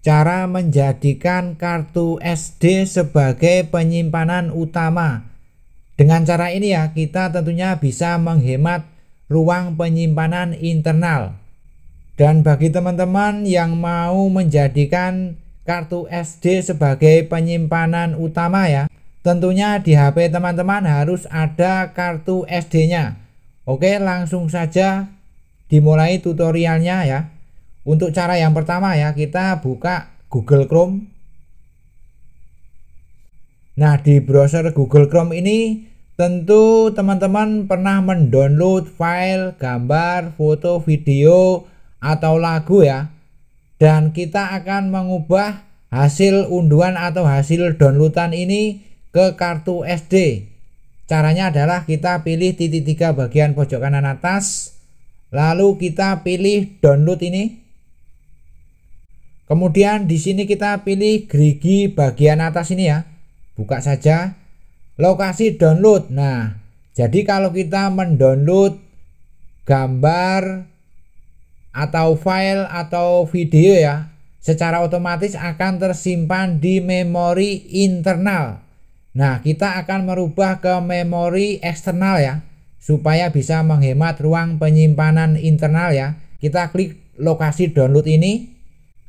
cara menjadikan kartu SD sebagai penyimpanan utama. Dengan cara ini ya, kita tentunya bisa menghemat ruang penyimpanan internal. Dan bagi teman-teman yang mau menjadikan kartu SD sebagai penyimpanan utama ya, tentunya di HP teman-teman harus ada kartu SD-nya. Oke, langsung saja dimulai tutorialnya ya. Untuk cara yang pertama ya, kita buka Google Chrome. Nah, di browser Google Chrome ini tentu teman-teman pernah mendownload file, gambar, foto, video, atau lagu ya. Dan kita akan mengubah hasil unduhan atau hasil downloadan ini ke kartu SD. Caranya adalah kita pilih titik tiga bagian pojok kanan atas, lalu kita pilih download ini Kemudian di sini kita pilih gerigi bagian atas ini ya. Buka saja lokasi download. Nah, jadi kalau kita mendownload gambar atau file atau video ya, secara otomatis akan tersimpan di memori internal. Nah, kita akan merubah ke memori eksternal ya, supaya bisa menghemat ruang penyimpanan internal ya. Kita klik lokasi download ini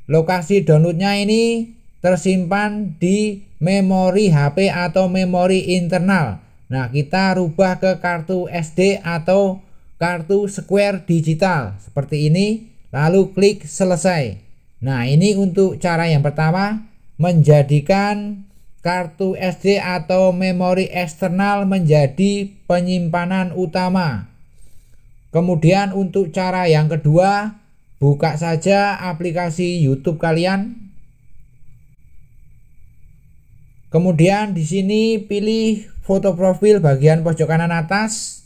Lokasi downloadnya ini tersimpan di memori HP atau memori internal. Nah, kita rubah ke kartu SD atau kartu square digital seperti ini, lalu klik selesai. Nah, ini untuk cara yang pertama menjadikan kartu SD atau memori eksternal menjadi penyimpanan utama. Kemudian untuk cara yang kedua Buka saja aplikasi YouTube kalian. Kemudian di sini pilih foto profil bagian pojok kanan atas.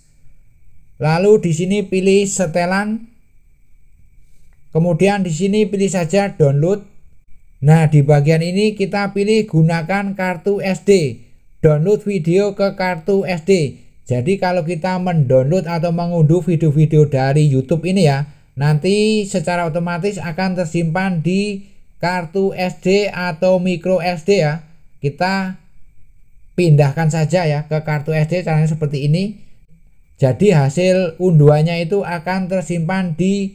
Lalu di sini pilih setelan. Kemudian di sini pilih saja download. Nah, di bagian ini kita pilih gunakan kartu SD. Download video ke kartu SD. Jadi kalau kita mendownload atau mengunduh video-video dari YouTube ini ya, nanti secara otomatis akan tersimpan di kartu SD atau micro SD ya. Kita pindahkan saja ya ke kartu SD caranya seperti ini. Jadi hasil unduhannya itu akan tersimpan di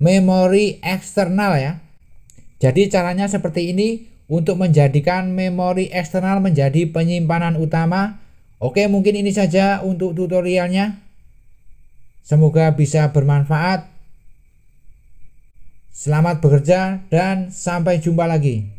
memori eksternal ya. Jadi caranya seperti ini untuk menjadikan memori eksternal menjadi penyimpanan utama. Oke, mungkin ini saja untuk tutorialnya. Semoga bisa bermanfaat. Selamat bekerja dan sampai jumpa lagi.